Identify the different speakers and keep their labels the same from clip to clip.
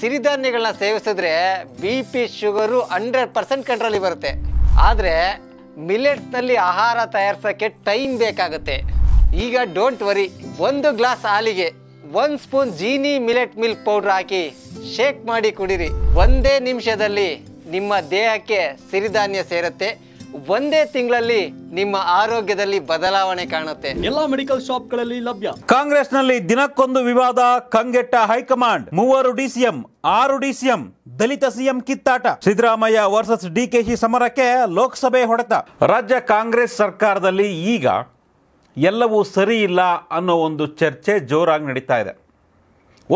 Speaker 1: ಸಿರಿಧಾನ್ಯಗಳನ್ನ ಸೇವಿಸಿದ್ರೆ B P sugar hundred percent ಕಂಟ್ರೋಲಿಗೆ ಬರುತ್ತೆ ಆದರೆ ಮಿಲೆಟ್ಸ್ನಲ್ಲಿ ಆಹಾರ ತಯಾರಿಸೋಕ್ಕೆ ಟೈಮ್ ಬೇಕಾಗುತ್ತೆ ಈಗ ಡೋಂಟ್ ವರಿ ಒಂದು ಗ್ಲಾಸ್ ಹಾಲಿಗೆ ಒಂದು spoon Jeeni millet milk powder ಹಾಕಿ ಶೇಕ್ ಮಾಡಿ ಕುಡಿರಿ ಒಂದೇ ನಿಮಿಷದಲ್ಲಿ ನಿಮ್ಮ ದೇಹಕ್ಕೆ ಸಿರಿಧಾನ್ಯ ಸೇರುತ್ತೆ ಒಂದೇ ತಿಂಗಳಲ್ಲಿ ನಿಮ್ಮ ಆರೋಗ್ಯದಲ್ಲಿ ಬದಲಾವಣೆ ಕಾಣುತ್ತೆ ಎಲ್ಲಾ ಮೆಡಿಕಲ್ ಶಾಪ್ಗಳಲ್ಲಿ ಲಭ್ಯ ಕಾಂಗ್ರೆಸ್ನಲ್ಲಿ ದಿನಕ್ಕೊಂದು ವಿವಾದ ಕಂಗೆಟ್ಟ ಹೈಕಮಾಂಡ್ ಮೂವರು ಡಿಸಿಎಂ ಆರು ಡಿಸಿಎಂ ದಲಿತ ಸಿಎಂ ಕಿತ್ತಾಟ ಸಿದ್ದರಾಮಯ್ಯ ವರ್ಸಸ್ ಡಿಕೆಶಿ ಸಮರಕ್ಕೆ ಲೋಕಸಭೆ ಹೊಡೆತ ರಾಜ್ಯ ಕಾಂಗ್ರೆಸ್ ಸರ್ಕಾರದಲ್ಲಿ ಈಗ ಎಲ್ಲವೂ ಸರಿ ಇಲ್ಲ ಅನ್ನೋ ಒಂದು ಚರ್ಚೆ ಜೋರಾಗಿ ನಡೀತಾ ಇದೆ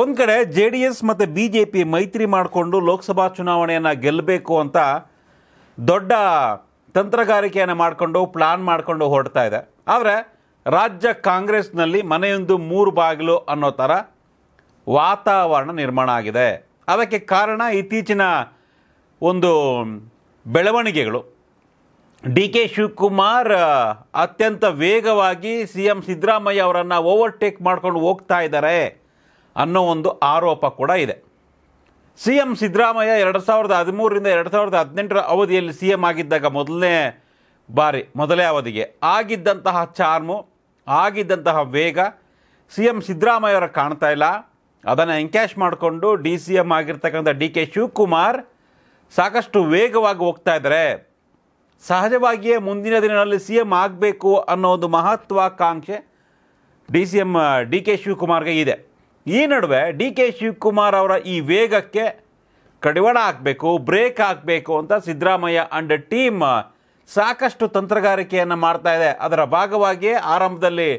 Speaker 1: ಒಂದು ಕಡೆ ಜೆ ಡಿ ಎಸ್ ಮತ್ತು ಬಿ ಜೆ ಪಿ ಮೈತ್ರಿ ಮಾಡಿಕೊಂಡು ಲೋಕಸಭಾ ಚುನಾವಣೆಯನ್ನು ಗೆಲ್ಲಬೇಕು ಅಂತ ದೊಡ್ಡ ತಂತ್ರಗಾರಿಕೆಯನ್ನು ಮಾಡಿಕೊಂಡು ಪ್ಲಾನ್ ಮಾಡಿಕೊಂಡು ಹೊರಡ್ತಾ ಇದೆ ಆದರೆ ರಾಜ್ಯ ಕಾಂಗ್ರೆಸ್ನಲ್ಲಿ ಮನೆಯೊಂದು ಮೂರು ಬಾಗಿಲು ಅನ್ನೋ ಥರ ವಾತಾವರಣ ನಿರ್ಮಾಣ ಆಗಿದೆ ಅದಕ್ಕೆ ಕಾರಣ ಇತ್ತೀಚಿನ ಒಂದು ಬೆಳವಣಿಗೆಗಳು ಡಿ ಕೆ ಶಿವಕುಮಾರ್ ಅತ್ಯಂತ ವೇಗವಾಗಿ ಸಿ ಎಂ ಸಿದ್ದರಾಮಯ್ಯ ಅವರನ್ನು ಓವರ್ಟೇಕ್ ಮಾಡ್ಕೊಂಡು ಹೋಗ್ತಾ ಇದ್ದಾರೆ ಅನ್ನೋ ಒಂದು ಆರೋಪ ಕೂಡ ಇದೆ ಸಿ ಎಂ ಸಿದ್ದರಾಮಯ್ಯ ಎರಡು ಸಾವಿರದ ಹದಿಮೂರರಿಂದ ಎರಡು ಸಾವಿರದ ಹದಿನೆಂಟರ ಅವಧಿಯಲ್ಲಿ ಸಿ ಎಂ ಆಗಿದ್ದಾಗ ಮೊದಲನೇ ಬಾರಿ ಮೊದಲೇ ಅವಧಿಗೆ ಆಗಿದ್ದಂತಹ ಚಾರ್ಮು ಆಗಿದ್ದಂತಹ ವೇಗ ಸಿ ಎಂ ಅವರ ಕಾಣ್ತಾ ಇಲ್ಲ ಅದನ್ನು ಎಂಕ್ಯಾಶ್ ಮಾಡಿಕೊಂಡು ಡಿ ಸಿ ಎಮ್ ಆಗಿರ್ತಕ್ಕಂಥ ಡಿ ಕೆ ಶಿವಕುಮಾರ್ ಸಾಕಷ್ಟು ವೇಗವಾಗಿ ಹೋಗ್ತಾ ಇದ್ದಾರೆ ಸಹಜವಾಗಿಯೇ ಮುಂದಿನ ದಿನಗಳಲ್ಲಿ ಸಿ ಎಂ ಆಗಬೇಕು ಅನ್ನೋ ಒಂದು ಮಹತ್ವಾಕಾಂಕ್ಷೆ D C M D K ಶಿವಕುಮಾರ್ಗೆ ಇದೆ ಈ ನಡುವೆ ಡಿ ಕೆ ಶಿವಕುಮಾರ್ ಅವರ ಈ ವೇಗಕ್ಕೆ ಕಡಿವಾಣ ಹಾಕಬೇಕು ಬ್ರೇಕ್ ಹಾಕಬೇಕು ಅಂತ ಸಿದ್ದರಾಮಯ್ಯ ಅಂಡ್ ಟೀಮ್ ಸಾಕಷ್ಟು ತಂತ್ರಗಾರಿಕೆಯನ್ನು ಮಾಡ್ತಾ ಇದೆ ಅದರ ಭಾಗವಾಗಿಯೇ ಆರಂಭದಲ್ಲಿ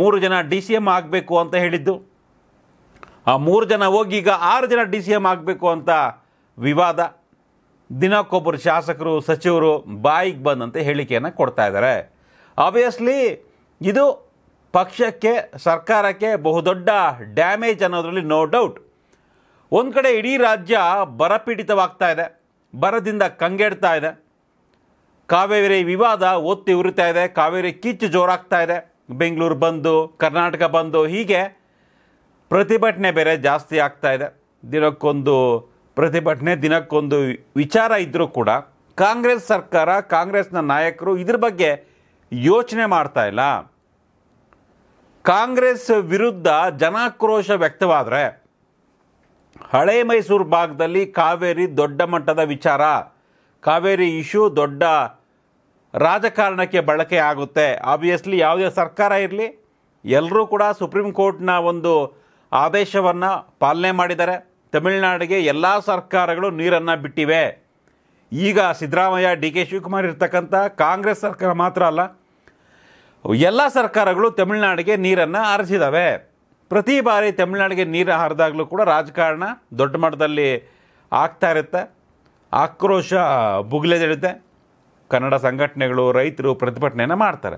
Speaker 1: ಮೂರು ಜನ ಡಿ ಸಿ ಎಮ್ ಆಗಬೇಕು ಅಂತ ಹೇಳಿದ್ದು ಆ ಮೂರು ಜನ ಹೋಗಿ ಈಗ ಆರು ಜನ ಡಿ ಸಿ ಎಮ್ ಆಗಬೇಕು ಅಂತ ವಿವಾದ ದಿನಕ್ಕೊಬ್ಬರು ಶಾಸಕರು ಸಚಿವರು ಬಾಯಿಗೆ ಬಂದಂತೆ ಹೇಳಿಕೆಯನ್ನು ಕೊಡ್ತಾ ಇದ್ದಾರೆ ಆಬ್ವಿಯಸ್ಲಿ ಇದು ಪಕ್ಷಕ್ಕೆ ಸರ್ಕಾರಕ್ಕೆ ಬಹುದೊಡ್ಡ ಡ್ಯಾಮೇಜ್ ಅನ್ನೋದರಲ್ಲಿ ನೋ ಡೌಟ್ ಒಂದು ಕಡೆ ಇಡೀ ರಾಜ್ಯ ಬರಪೀಡಿತವಾಗ್ತಾ ಇದೆ ಬರದಿಂದ ಕಂಗೆಡ್ತಾ ಇದೆ ಕಾವೇರಿ ವಿವಾದ ಒತ್ತಿ ಉರಿತಾ ಇದೆ ಕಾವೇರಿ ಕಿಚ್ಚು ಜೋರಾಗ್ತಾ ಇದೆ ಬೆಂಗಳೂರು ಬಂದು ಕರ್ನಾಟಕ ಬಂದು ಹೀಗೆ ಪ್ರತಿಭಟನೆ ಬೇರೆ ಜಾಸ್ತಿ ಆಗ್ತಾ ಇದೆ ದಿನಕ್ಕೊಂದು ಪ್ರತಿಭಟನೆ ದಿನಕ್ಕೊಂದು ವಿಚಾರ ಇದ್ದರೂ ಕೂಡ ಕಾಂಗ್ರೆಸ್ ಸರ್ಕಾರ ಕಾಂಗ್ರೆಸ್ನ ನಾಯಕರು ಇದ್ರ ಬಗ್ಗೆ ಯೋಚನೆ ಮಾಡ್ತಾ ಇಲ್ಲ ಕಾಂಗ್ರೆಸ್ ವಿರುದ್ಧ ಜನಾಕ್ರೋಶ ವ್ಯಕ್ತವಾದರೆ ಹಳೆ ಮೈಸೂರು ಭಾಗದಲ್ಲಿ ಕಾವೇರಿ ದೊಡ್ಡ ಮಟ್ಟದ ವಿಚಾರ ಕಾವೇರಿ ಇಶ್ಯೂ ದೊಡ್ಡ ರಾಜಕಾರಣಕ್ಕೆ ಬಳಕೆ ಆಗುತ್ತೆ ಆಬ್ವಿಯಸ್ಲಿ ಯಾವುದೇ ಸರ್ಕಾರ ಇರಲಿ ಎಲ್ಲರೂ ಕೂಡ ಸುಪ್ರೀಂ ಕೋರ್ಟ್ನ ಒಂದು ಆದೇಶವನ್ನು ಪಾಲನೆ ಮಾಡಿದ್ದಾರೆ ತಮಿಳುನಾಡಿಗೆ ಎಲ್ಲ ಸರ್ಕಾರಗಳು ನೀರನ್ನು ಬಿಟ್ಟಿವೆ ಈಗ ಸಿದ್ದರಾಮಯ್ಯ ಡಿ ಕೆ ಶಿವಕುಮಾರ್ ಇರ್ತಕ್ಕಂಥ ಕಾಂಗ್ರೆಸ್ ಸರ್ಕಾರ ಮಾತ್ರ ಅಲ್ಲ ಎಲ್ಲ ಸರ್ಕಾರಗಳು ತಮಿಳುನಾಡಿಗೆ ನೀರನ್ನು ಹರಿಸಿದಾವೆ ಪ್ರತಿ ಬಾರಿ ತಮಿಳುನಾಡಿಗೆ ನೀರು ಹರಿದಾಗಲೂ ಕೂಡ ರಾಜಕಾರಣ ದೊಡ್ಡ ಮಟ್ಟದಲ್ಲಿ ಆಗ್ತಾ ಇರುತ್ತೆ ಆಕ್ರೋಶ ಬುಗ್ಲೆದಿಡುತ್ತೆ ಕನ್ನಡ ಸಂಘಟನೆಗಳು ರೈತರು ಪ್ರತಿಭಟನೆಯನ್ನು ಮಾಡ್ತಾರೆ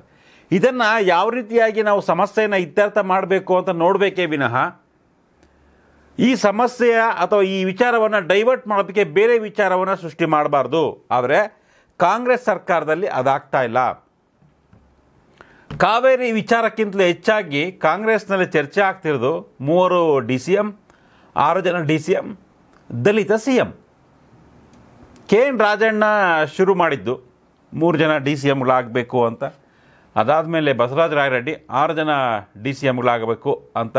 Speaker 1: ಇದನ್ನು ಯಾವ ರೀತಿಯಾಗಿ ನಾವು ಸಮಸ್ಯೆಯನ್ನು ಇತ್ಯರ್ಥ ಮಾಡಬೇಕು ಅಂತ ನೋಡಬೇಕೇ ವಿನಃ ಈ ಸಮಸ್ಯೆಯ ಅಥವಾ ಈ ವಿಚಾರವನ್ನು ಡೈವರ್ಟ್ ಮಾಡೋದಕ್ಕೆ ಬೇರೆ ವಿಚಾರವನ್ನು ಸೃಷ್ಟಿ ಮಾಡಬಾರ್ದು ಆದರೆ ಕಾಂಗ್ರೆಸ್ ಸರ್ಕಾರದಲ್ಲಿ ಅದಾಗ್ತಾ ಇಲ್ಲ ಕಾವೇರಿ ವಿಚಾರಕ್ಕಿಂತಲೂ ಹೆಚ್ಚಾಗಿ ಕಾಂಗ್ರೆಸ್ನಲ್ಲಿ ಚರ್ಚೆ ಆಗ್ತಿರೋದು ಮೂವರು ಡಿ ಸಿ ಎಂ ಆರು ಜನ ಡಿ ಸಿ ಎಂ ದಲಿತ C M K N Rajanna ಶುರು ಮಾಡಿದ್ದು ಮೂರು ಜನ ಡಿ ಸಿ ಎಮ್ಗಳಾಗಬೇಕು ಅಂತ ಅದಾದ ಮೇಲೆ ಬಸವರಾಜ ರಾಯರೆಡ್ಡಿ ಆರು ಜನ ಡಿ ಸಿ ಎಮ್ಗಳಾಗಬೇಕು ಅಂತ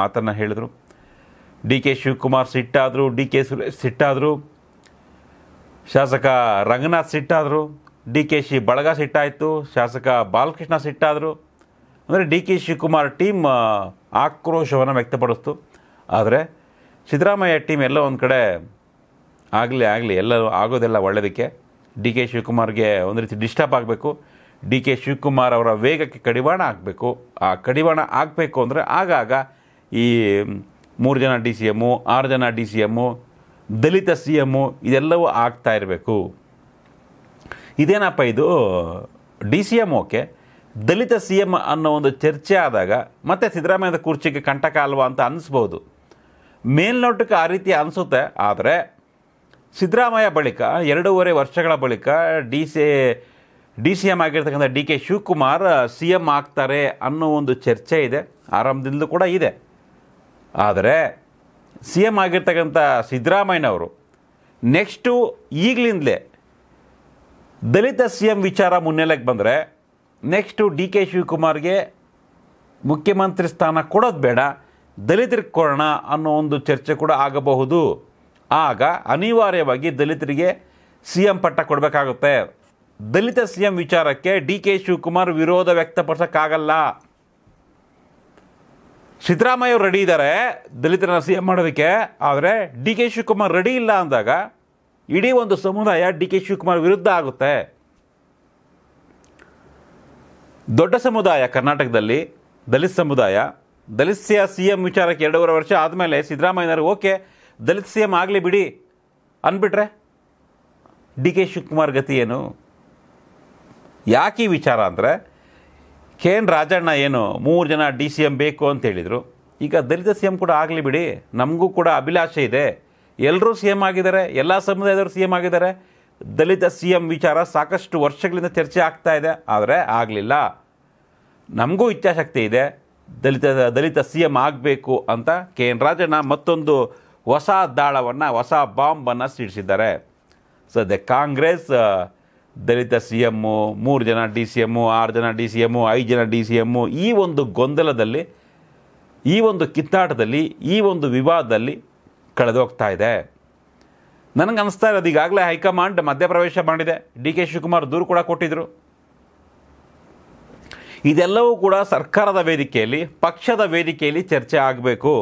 Speaker 1: ಮಾತನ್ನು ಹೇಳಿದರು ಡಿ ಕೆ ಶಿವಕುಮಾರ್ ಸಿಟ್ಟಾದರು ಡಿ ಕೆ ಸುರೇಶ್ ಸಿಟ್ಟಾದರು ಶಾಸಕ ರಂಗನಾಥ್ ಸಿಟ್ಟಾದರು ಡಿ ಕೆ ಶಿ ಬಳಗ ಸಿಟ್ಟಾಯಿತು ಶಾಸಕ ಬಾಲಕೃಷ್ಣ ಸಿಟ್ಟಾದರು ಅಂದರೆ ಡಿ ಕೆ ಶಿವಕುಮಾರ್ ಟೀಮ್ ಆಕ್ರೋಶವನ್ನು ವ್ಯಕ್ತಪಡಿಸ್ತು ಆದರೆ ಸಿದ್ದರಾಮಯ್ಯ ಟೀಮ್ ಎಲ್ಲ ಒಂದು ಕಡೆ ಆಗಲಿ ಆಗಲಿ ಎಲ್ಲ ಆಗೋದೆಲ್ಲ ಒಳ್ಳೆಯದಕ್ಕೆ ಡಿ ಕೆ ಶಿವಕುಮಾರ್ಗೆ ಒಂದು ರೀತಿ ಡಿಸ್ಟರ್ಬ್ ಆಗಬೇಕು ಡಿ ಕೆ ಶಿವಕುಮಾರ್ ಅವರ ವೇಗಕ್ಕೆ ಕಡಿವಾಣ ಆಗಬೇಕು ಆ ಕಡಿವಾಣ ಆಗಬೇಕು ಅಂದರೆ ಆಗಾಗ ಈ ಮೂರು ಜನ ಡಿ ಸಿ ಎಮ್ಮು ಆರು ಜನ ಡಿ ಸಿ ಎಮ್ಮು ದಲಿತ ಸಿ ಎಮ್ಮು ಇದೆಲ್ಲವೂ ಆಗ್ತಾ ಇರಬೇಕು ಇದೇನಪ್ಪ ಇದು ಡಿ ಸಿ ಎಮ್ ಓಕೆ ದಲಿತ ಸಿ ಎಂ ಅನ್ನೋ ಒಂದು ಚರ್ಚೆ ಆದಾಗ ಮತ್ತೆ ಸಿದ್ದರಾಮಯ್ಯದ ಕುರ್ಚಿಗೆ ಕಂಟಕ ಅಲ್ವಾ ಅಂತ ಅನಿಸ್ಬೋದು ಮೇಲ್ನೋಟಕ್ಕೆ ಆ ರೀತಿ ಅನಿಸುತ್ತೆ ಆದರೆ ಸಿದ್ದರಾಮಯ್ಯ ಬಳಿಕ ಎರಡೂವರೆ ವರ್ಷಗಳ ಬಳಿಕ D C D C M ಆಗಿರ್ತಕ್ಕಂಥ D K Shivakumar C M ಆಗ್ತಾರೆ ಅನ್ನೋ ಒಂದು ಚರ್ಚೆ ಇದೆ ಆರಂಭದಿಂದಲೂ ಕೂಡ ಇದೆ ಆದರೆ ಸಿ ಎಮ್ ಆಗಿರ್ತಕ್ಕಂಥ ಸಿದ್ದರಾಮಯ್ಯನವರು ನೆಕ್ಸ್ಟು ಈಗಲಿಂದಲೇ ದಲಿತ ಸಿ ಎಂ ವಿಚಾರ ಮುನ್ನೆಲೆಗೆ ಬಂದರೆ ನೆಕ್ಸ್ಟು ಡಿ ಕೆ ಶಿವಕುಮಾರ್ಗೆ ಮುಖ್ಯಮಂತ್ರಿ ಸ್ಥಾನ ಕೊಡೋದು ಬೇಡ ದಲಿತರಿಗೆ ಕೊಡೋಣ ಅನ್ನೋ ಒಂದು ಚರ್ಚೆ ಕೂಡ ಆಗಬಹುದು ಆಗ ಅನಿವಾರ್ಯವಾಗಿ ದಲಿತರಿಗೆ ಸಿ ಎಂ ಪಟ್ಟ ಕೊಡಬೇಕಾಗುತ್ತೆ ದಲಿತ ಸಿ ಎಂ ವಿಚಾರಕ್ಕೆ ಡಿ ಕೆ ಶಿವಕುಮಾರ್ ವಿರೋಧ ವ್ಯಕ್ತಪಡಿಸೋಕ್ಕಾಗಲ್ಲ ಸಿದ್ದರಾಮಯ್ಯ ರೆಡಿ ಇದ್ದಾರೆ ದಲಿತರನ್ನ ಸಿ ಎಂ ಮಾಡೋದಕ್ಕೆ ಆದರೆ ಡಿ ಕೆ ಶಿವಕುಮಾರ್ ರೆಡಿ ಇಲ್ಲ ಅಂದಾಗ ಇಡೀ ಒಂದು ಸಮುದಾಯ ಡಿ ಕೆ ಶಿವಕುಮಾರ್ ವಿರುದ್ಧ ಆಗುತ್ತೆ ದೊಡ್ಡ ಸಮುದಾಯ ಕರ್ನಾಟಕದಲ್ಲಿ ದಲಿತ ಸಮುದಾಯ ದಲಿತ ಸಿ ಎಂ ವಿಚಾರಕ್ಕೆ ಎರಡೂವರೆ ವರ್ಷ ಆದಮೇಲೆ ಸಿದ್ದರಾಮಯ್ಯನವರು ಓಕೆ ದಲಿತ ಸಿ ಎಂ ಆಗಲಿ ಬಿಡಿ ಅಂದ್ಬಿಟ್ರೆ ಡಿ ಕೆ ಶಿವಕುಮಾರ್ ಗತಿ ಏನು ಯಾಕೆ ಈ ವಿಚಾರ ಅಂದರೆ ಕೆ ಎನ್ ರಾಜಣ್ಣ ಏನು ಮೂರು ಜನ ಡಿ ಸಿ ಎಂ ಬೇಕು ಅಂತ ಹೇಳಿದರು ಈಗ ದಲಿತ ಸಿ ಎಂ ಕೂಡ ಆಗಲಿ ಬಿಡಿ ನಮಗೂ ಕೂಡ ಅಭಿಲಾಷೆ ಇದೆ ಎಲ್ಲರೂ ಸಿ ಎಮ್ ಆಗಿದ್ದಾರೆ ಎಲ್ಲ ಸಮುದಾಯದವರು ಸಿ ಎಮ್ ಆಗಿದ್ದಾರೆ ದಲಿತ ಸಿ ಎಮ್ ವಿಚಾರ ಸಾಕಷ್ಟು ವರ್ಷಗಳಿಂದ ಚರ್ಚೆ ಆಗ್ತಾ ಇದೆ ಆದರೆ ಆಗಲಿಲ್ಲ ನಮಗೂ ಇಚ್ಛಾಶಕ್ತಿ ಇದೆ ದಲಿತ ದಲಿತ ಸಿ ಎಮ್ ಆಗಬೇಕು ಅಂತ ಕೆ ಎನ್ ರಾಜಣ್ಣ ಮತ್ತೊಂದು ಹೊಸ ದಾಳವನ್ನು ಹೊಸ ಬಾಂಬನ್ನು ಸಿಡಿಸಿದ್ದಾರೆ ಸದ್ಯ ಕಾಂಗ್ರೆಸ್ ದಲಿತ ಸಿ ಎಮ್ಮು ಮೂರು ಜನ ಡಿ ಸಿ ಎಮ್ಮು ಆರು ಜನ ಡಿ ಸಿ ಎಮ್ಮು ಐದು ಜನ ಡಿ ಸಿ ಎಮ್ಮು ಈ ಒಂದು ಗೊಂದಲದಲ್ಲಿ ಈ ಒಂದು ಕಿತ್ತಾಟದಲ್ಲಿ ಈ ಒಂದು ವಿವಾದದಲ್ಲಿ ಕಳೆದೋಗ್ತಾ ಇದೆ ನನಗೆ ಅನಿಸ್ತಾ ಇರೋದು ಈಗಾಗಲೇ ಹೈಕಮಾಂಡ್ ಮಧ್ಯಪ್ರವೇಶ ಮಾಡಿದೆ ಡಿ ಕೆ ಶಿವಕುಮಾರ್ ದೂರು ಕೂಡ ಕೊಟ್ಟಿದ್ದರು ಇದೆಲ್ಲವೂ ಕೂಡ ಸರ್ಕಾರದ ವೇದಿಕೆಯಲ್ಲಿ ಪಕ್ಷದ ವೇದಿಕೆಯಲ್ಲಿ ಚರ್ಚೆ ಆಗಬೇಕು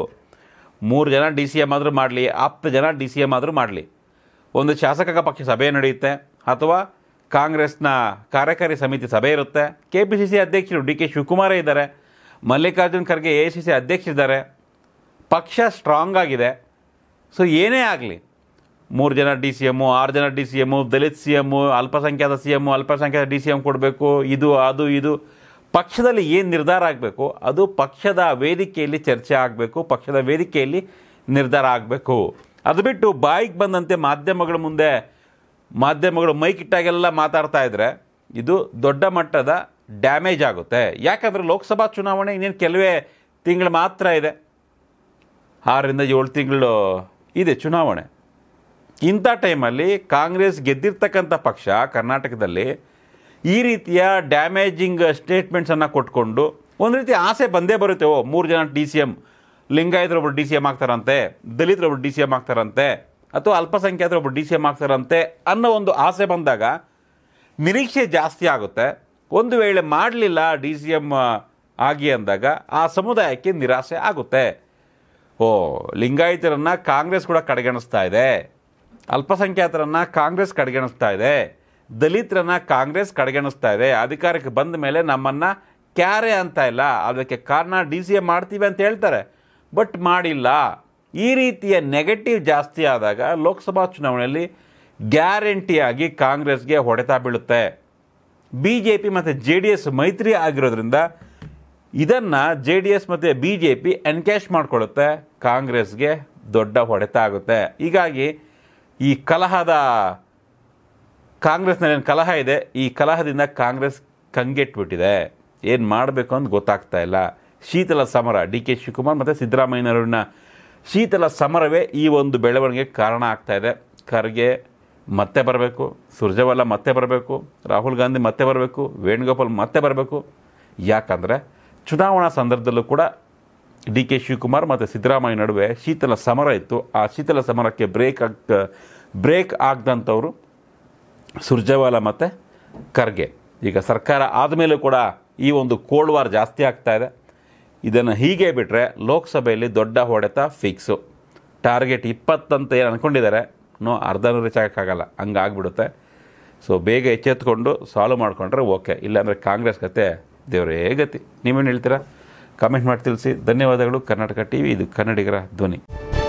Speaker 1: ಮೂರು ಜನ ಡಿ ಸಿ ಎಮ್ ಆದರೂ ಮಾಡಲಿ ಹತ್ತು ಜನ ಡಿ ಸಿ ಎಮ್ ಆದರೂ ಮಾಡಲಿ ಒಂದು ಶಾಸಕ ಪಕ್ಷ ಸಭೆ ನಡೆಯುತ್ತೆ ಅಥವಾ ಕಾಂಗ್ರೆಸ್ನ ಕಾರ್ಯಕಾರಿ ಸಮಿತಿ ಸಭೆ ಇರುತ್ತೆ ಕೆ ಪಿ ಸಿ ಸಿ ಅಧ್ಯಕ್ಷರು ಡಿ ಕೆ ಶಿವಕುಮಾರೇ ಇದ್ದಾರೆ Mallikarjun Kharge A C C ಅಧ್ಯಕ್ಷರಿದ್ದಾರೆ ಪಕ್ಷ ಸ್ಟ್ರಾಂಗ್ ಆಗಿದೆ ಸೊ ಏನೇ ಆಗಲಿ ಮೂರು ಜನ ಡಿ ಸಿ ಎಮ್ಮು ಆರು ಜನ D C M Dalit C M ಅಲ್ಪಸಂಖ್ಯಾತ ಸಿ ಎಮ್ಮು ಅಲ್ಪಸಂಖ್ಯಾತ ಡಿ ಸಿ ಎಮ್ ಕೊಡಬೇಕು ಇದು ಅದು ಇದು ಪಕ್ಷದಲ್ಲಿ ಏನು ನಿರ್ಧಾರ ಆಗಬೇಕು ಅದು ಪಕ್ಷದ ವೇದಿಕೆಯಲ್ಲಿ ಚರ್ಚೆ ಆಗಬೇಕು ಪಕ್ಷದ ವೇದಿಕೆಯಲ್ಲಿ ನಿರ್ಧಾರ ಆಗಬೇಕು ಅದು ಬಿಟ್ಟು ಬಾಯಿಗೆ ಬಂದಂತೆ ಮಾಧ್ಯಮಗಳ ಮುಂದೆ ಮಾಧ್ಯಮಗಳು ಮೈಕಿಟ್ಟಾಗೆಲ್ಲ ಮಾತಾಡ್ತಾ ಇದ್ದರೆ ಇದು ದೊಡ್ಡ ಮಟ್ಟದ ಡ್ಯಾಮೇಜ್ ಆಗುತ್ತೆ ಯಾಕಂದರೆ ಲೋಕಸಭಾ ಚುನಾವಣೆ ಇನ್ನೇನು ಕೆಲವೇ ತಿಂಗಳು ಮಾತ್ರ ಇದೆ ಆರರಿಂದ ಏಳು ತಿಂಗಳು ಇದೆ ಚುನಾವಣೆ ಇಂಥ ಟೈಮಲ್ಲಿ ಕಾಂಗ್ರೆಸ್ ಗೆದ್ದಿರ್ತಕ್ಕಂಥ ಪಕ್ಷ ಕರ್ನಾಟಕದಲ್ಲಿ ಈ ರೀತಿಯ ಡ್ಯಾಮೇಜಿಂಗ್ ಸ್ಟೇಟ್ಮೆಂಟ್ಸನ್ನು ಕೊಟ್ಕೊಂಡು ಒಂದು ರೀತಿ ಆಸೆ ಬಂದೇ ಬರುತ್ತೆ ಓ ಮೂರು ಜನ ಡಿ ಸಿ ಎಮ್ ಲಿಂಗಾಯತರೊಬ್ರು ಡಿ ಸಿ ಎಮ್ ಆಗ್ತಾರಂತೆ ದಲಿತರೊಬ್ರು ಡಿ ಸಿ ಎಮ್ ಆಗ್ತಾರಂತೆ ಅಥವಾ ಅಲ್ಪಸಂಖ್ಯಾತರೊಬ್ರು ಡಿ ಸಿ ಎಮ್ ಆಗ್ತಾರಂತೆ ಅನ್ನೋ ಒಂದು ಆಸೆ ಬಂದಾಗ ನಿರೀಕ್ಷೆ ಜಾಸ್ತಿ ಆಗುತ್ತೆ ಒಂದು ವೇಳೆ ಮಾಡಲಿಲ್ಲ ಡಿ ಸಿ ಎಮ್ ಆಗಿ ಅಂದಾಗ ಆ ಸಮುದಾಯಕ್ಕೆ ನಿರಾಸೆ ಆಗುತ್ತೆ ಓ ಲಿಂಗಾಯತರನ್ನು ಕಾಂಗ್ರೆಸ್ ಕೂಡ ಕಡೆಗಣಿಸ್ತಾ ಇದೆ ಅಲ್ಪಸಂಖ್ಯಾತರನ್ನು ಕಾಂಗ್ರೆಸ್ ಕಡೆಗಣಿಸ್ತಾ ಇದೆ ದಲಿತರನ್ನ ಕಾಂಗ್ರೆಸ್ ಕಡೆಗಣಿಸ್ತಾ ಇದೆ ಅಧಿಕಾರಕ್ಕೆ ಬಂದ ಮೇಲೆ ನಮ್ಮನ್ನು ಕ್ಯಾರೆ ಅಂತ ಇಲ್ಲ ಅದಕ್ಕೆ ಕಾರಣ ಡಿ ಸಿ ಎ ಮಾಡ್ತೀವಿ ಅಂತ ಹೇಳ್ತಾರೆ ಬಟ್ ಮಾಡಿಲ್ಲ ಈ ರೀತಿಯ ನೆಗೆಟಿವ್ ಜಾಸ್ತಿ ಆದಾಗ ಲೋಕಸಭಾ ಚುನಾವಣೆಯಲ್ಲಿ ಗ್ಯಾರಂಟಿಯಾಗಿ ಕಾಂಗ್ರೆಸ್ಗೆ ಹೊಡೆತ ಬೀಳುತ್ತೆ ಬಿ ಜೆ ಪಿ ಮತ್ತು ಜೆ ಡಿ ಎಸ್ ಮೈತ್ರಿ ಆಗಿರೋದ್ರಿಂದ ಇದನ್ನು ಜೆ ಡಿ ಎಸ್ ಮತ್ತು ಬಿ ಜೆ ಪಿ ಎನ್ಕ್ಯಾಶ್ ಮಾಡಿಕೊಳ್ಳುತ್ತೆ ಕಾಂಗ್ರೆಸ್ಗೆ ದೊಡ್ಡ ಹೊಡೆತ ಆಗುತ್ತೆ ಹೀಗಾಗಿ ಈ ಕಲಹದ ಕಾಂಗ್ರೆಸ್ನಲ್ಲಿ ಏನು ಕಲಹ ಇದೆ ಈ ಕಲಹದಿಂದ ಕಾಂಗ್ರೆಸ್ ಕಂಗೆಟ್ಬಿಟ್ಟಿದೆ ಏನು ಮಾಡಬೇಕು ಅಂತ ಗೊತ್ತಾಗ್ತಾ ಇಲ್ಲ ಶೀತಲ ಸಮರ ಡಿ ಕೆ ಶಿವಕುಮಾರ್ ಮತ್ತು ಸಿದ್ದರಾಮಯ್ಯನವ್ರನ್ನ ಶೀತಲ ಸಮರವೇ ಈ ಒಂದು ಬೆಳವಣಿಗೆ ಕಾರಣ ಆಗ್ತಾ ಇದೆ ಖರ್ಗೆ ಮತ್ತೆ ಬರಬೇಕು ಸುರ್ಜೇವಾಲಾ ಮತ್ತೆ ಬರಬೇಕು ರಾಹುಲ್ ಗಾಂಧಿ ಮತ್ತೆ ಬರಬೇಕು ವೇಣುಗೋಪಾಲ್ ಮತ್ತೆ ಬರಬೇಕು ಯಾಕಂದರೆ ಚುನಾವಣಾ ಸಂದರ್ಭದಲ್ಲೂ ಕೂಡ ಡಿ ಕೆ ಶಿವಕುಮಾರ್ ಮತ್ತು ಸಿದ್ದರಾಮಯ್ಯ ನಡುವೆ ಶೀತಲ ಸಮರ ಇತ್ತು ಆ ಶೀತಲ ಸಮರಕ್ಕೆ ಬ್ರೇಕ್ ಆಗ್ ಬ್ರೇಕ್ ಆಗದಂಥವರು ಸುರ್ಜೇವಾಲಾ ಮತ್ತು ಖರ್ಗೆ ಈಗ ಸರ್ಕಾರ ಆದಮೇಲೆ ಕೂಡ ಈ ಒಂದು ಕೋಲ್ಡ್ ವಾರ್ ಜಾಸ್ತಿ ಆಗ್ತಾ ಇದೆ ಇದನ್ನು ಹೀಗೆ ಬಿಟ್ಟರೆ ಲೋಕಸಭೆಯಲ್ಲಿ ದೊಡ್ಡ ಹೊಡೆತ ಫಿಕ್ಸು ಟಾರ್ಗೆಟ್ ಇಪ್ಪತ್ತಂತ ಏನು ಅಂದ್ಕೊಂಡಿದ್ದಾರೆ ನೋ ಅರ್ಧನೂ ರೀಚ್ ಆಗೋಕ್ಕಾಗಲ್ಲ ಹಂಗಾಗ್ಬಿಡುತ್ತೆ ಸೊ ಬೇಗ ಎಚ್ಚೆತ್ಕೊಂಡು ಸಾಲ್ವ್ ಮಾಡಿಕೊಂಡ್ರೆ ಓಕೆ ಇಲ್ಲಾಂದರೆ ಕಾಂಗ್ರೆಸ್ ಕತೆ ದೇವರೇ ಗತಿ ನೀವೇನು ಹೇಳ್ತೀರಾ ಕಾಮೆಂಟ್ ಮಾಡಿ ತಿಳಿಸಿ ಧನ್ಯವಾದಗಳು ಕರ್ನಾಟಕ ಟಿ ಇದು ಕನ್ನಡಿಗರ ಧ್ವನಿ